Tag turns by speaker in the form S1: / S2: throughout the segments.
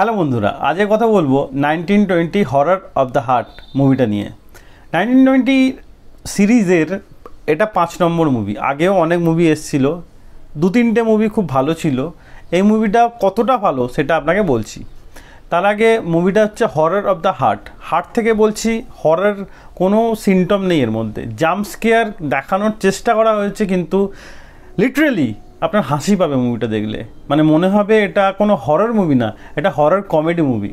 S1: hello বন্ধুরা আজকে কথা বলবো nineteen twenty horror of the heart মুভিটা নিয়ে নাইনটিন টোয়েন্টি সিরিজের এটা পাঁচ নম্বর মুভি আগেও অনেক মুভি এসছিল দু তিনটে মুভি খুব ভালো ছিল এই মুভিটা কতটা ভালো সেটা আপনাকে বলছি তার আগে মুভিটা হচ্ছে horror of the heart heart থেকে বলছি হরার কোনো সিমটম নেই এর মধ্যে কেয়ার দেখানোর চেষ্টা করা হয়েছে কিন্তু লিটারেলি আপনার হাসি পাবে মুভিটা দেখলে মানে মনে হবে এটা কোনো হরর মুভি না এটা হরর কমেডি মুভি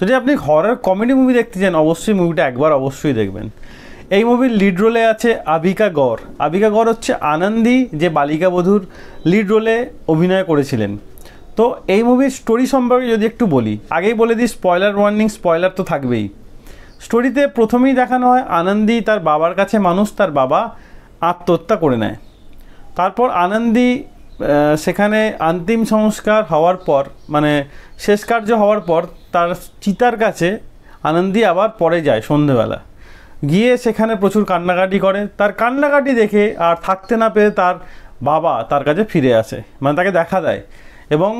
S1: যদি আপনি হরর কমেডি মুভি দেখতে চান অবশ্যই মুভিটা একবার অবশ্যই দেখবেন এই মুভির লিড রোলে আছে আবিকা গড় আবিকা গড় হচ্ছে আনন্দি যে বালিকা বধূর লিড রোলে অভিনয় করেছিলেন তো এই মুভির স্টোরি সম্পর্কে যদি একটু বলি আগেই বলে দিই স্পয়লার ওয়ার্নিং স্পয়লার তো থাকবেই স্টোরিতে প্রথমেই দেখানো হয় আনন্দি তার বাবার কাছে মানুষ তার বাবা আত্মহত্যা করে নেয় তারপর আনন্দি সেখানে অন্তিম সংস্কার হওয়ার পর মানে শেষ কার্য হওয়ার পর তার চিতার কাছে আনন্দি আবার পরে যায় সন্ধেবেলা গিয়ে সেখানে প্রচুর কান্নাকাটি করে তার কান্নাকাটি দেখে আর থাকতে না পেরে তার বাবা তার কাছে ফিরে আসে মানে তাকে দেখা দেয় এবং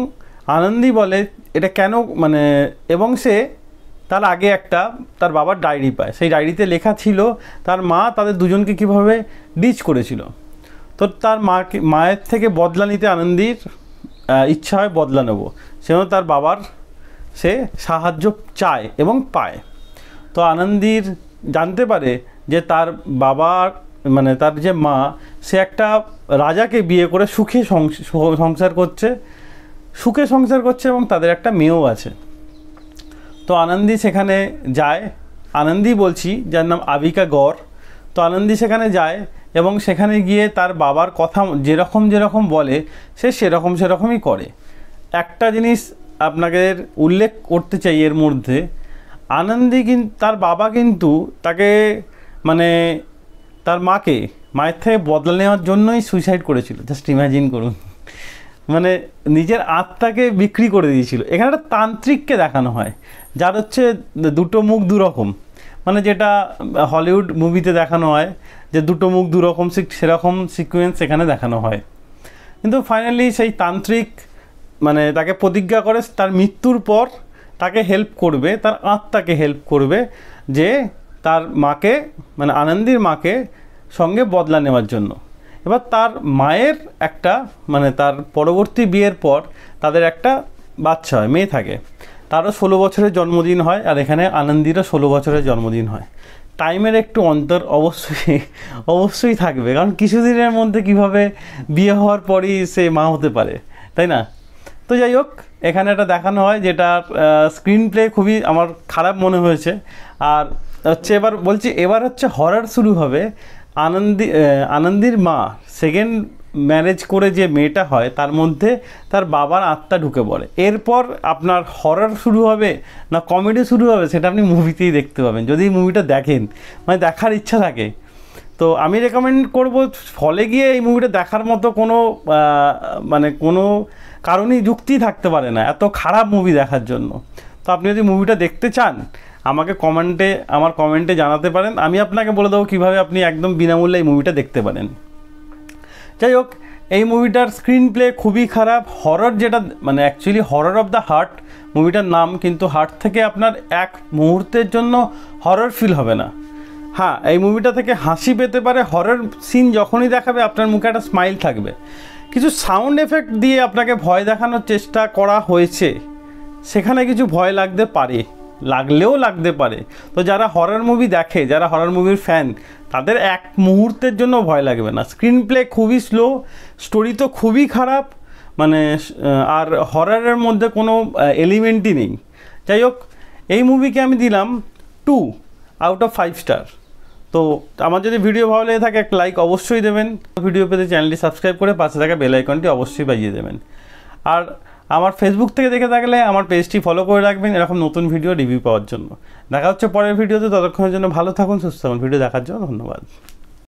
S1: আনন্দি বলে এটা কেন মানে এবং সে তার আগে একটা তার বাবার ডায়েরি পায় সেই ডায়েরিতে লেখা ছিল তার মা তাদের দুজনকে কিভাবে ডিচ করেছিল তো তার মাকে মায়ের থেকে বদলা নিতে আনন্দীর ইচ্ছা হয় বদলা নেব সেজন্য তার বাবার সে সাহায্য চায় এবং পায় তো আনন্দীর জানতে পারে যে তার বাবার মানে তার যে মা সে একটা রাজাকে বিয়ে করে সুখে সংসার করছে সুখে সংসার করছে এবং তাদের একটা মেয়েও আছে তো আনন্দি সেখানে যায় আনন্দি বলছি যার নাম আবিকা গড় তো আনন্দি সেখানে যায় এবং সেখানে গিয়ে তার বাবার কথা যেরকম যেরকম বলে সে সেরকম সেরকমই করে একটা জিনিস আপনাদের উল্লেখ করতে চাই এর মধ্যে আনন্দী কিন্তু তার বাবা কিন্তু তাকে মানে তার মাকে মায়ের থেকে বদলে নেওয়ার জন্যই সুইসাইড করেছিল জাস্ট ইমাজিন করুন মানে নিজের আত্মাকে বিক্রি করে দিয়েছিল এখানে একটা তান্ত্রিককে দেখানো হয় যার হচ্ছে দুটো মুখ দুরকম মানে যেটা হলিউড মুভিতে দেখানো হয় যে দুটো মুখ দুরকম সেরকম সিকুয়েন্স এখানে দেখানো হয় কিন্তু ফাইনালি সেই তান্ত্রিক মানে তাকে প্রতিজ্ঞা করে তার মৃত্যুর পর তাকে হেল্প করবে তার আত্মাকে হেল্প করবে যে তার মাকে মানে আনন্দির মাকে সঙ্গে বদলা নেওয়ার জন্য এবার তার মায়ের একটা মানে তার পরবর্তী বিয়ের পর তাদের একটা বাচ্চা হয় মেয়ে থাকে তারও ষোলো বছরের জন্মদিন হয় আর এখানে আনন্দিরও ষোলো বছরের জন্মদিন হয় টাইমের একটু অন্তর অবশ্যই অবশ্যই থাকবে কারণ কিছুদিনের মধ্যে কিভাবে বিয়ে হওয়ার পরই সে মা হতে পারে তাই না তো যাই হোক এখানে এটা দেখানো হয় যেটা স্ক্রিন প্লে খুবই আমার খারাপ মনে হয়েছে আর হচ্ছে এবার বলছি এবার হচ্ছে হরার শুরু হবে আনন্দি আনন্দির মা সেকেন্ড ম্যারেজ করে যে মেয়েটা হয় তার মধ্যে তার বাবার আত্মা ঢুকে পড়ে এরপর আপনার হরর শুরু হবে না কমেডি শুরু হবে সেটা আপনি মুভিতেই দেখতে পাবেন যদি মুভিটা দেখেন মানে দেখার ইচ্ছা থাকে তো আমি রেকমেন্ড করব ফলে গিয়ে এই মুভিটা দেখার মতো কোনো মানে কোনো কারণেই যুক্তি থাকতে পারে না এত খারাপ মুভি দেখার জন্য তো আপনি যদি মুভিটা দেখতে চান আমাকে কমেন্টে আমার কমেন্টে জানাতে পারেন আমি আপনাকে বলে দেবো কীভাবে আপনি একদম বিনামূল্যে এই মুভিটা দেখতে পারেন যাই হোক এই মুভিটার স্ক্রিন প্লে খুবই খারাপ হরর যেটা মানে actually horror of the heart মুভিটার নাম কিন্তু হার্ট থেকে আপনার এক মুহূর্তের জন্য হরর ফিল হবে না হ্যাঁ এই মুভিটা থেকে হাসি পেতে পারে হরর সিন যখনই দেখাবে আপনার মুখে একটা স্মাইল থাকবে কিছু সাউন্ড এফেক্ট দিয়ে আপনাকে ভয় দেখানোর চেষ্টা করা হয়েছে সেখানে কিছু ভয় লাগতে পারে লাগলেও লাগতে পারে তো যারা হরার মুভি দেখে যারা হরার মুভির ফ্যান তাদের এক মুহূর্তের জন্য ভয় লাগবে না স্ক্রিন প্লে খুবই স্লো স্টোরি তো খুবই খারাপ মানে আর হরারের মধ্যে কোনো এলিমেন্টই নেই যাই হোক এই মুভিকে আমি দিলাম two out of five star তো আমার যদি ভিডিও ভালো লেগে থাকে একটা লাইক অবশ্যই দেবেন ভিডিও পেতে চ্যানেলটি সাবস্ক্রাইব করে পাশে থাকা বেল আইকনটি অবশ্যই বাজিয়ে দেবেন আর আমার ফেসবুক থেকে দেখে থাকলে আমার পেজটি ফলো করে রাখবেন এরকম নতুন ভিডিও রিভিউ পাওয়ার জন্য দেখা হচ্ছে পরের ভিডিওতে ততক্ষণের জন্য ভালো থাকুন সুস্থ থাকুন ভিডিও দেখার জন্য ধন্যবাদ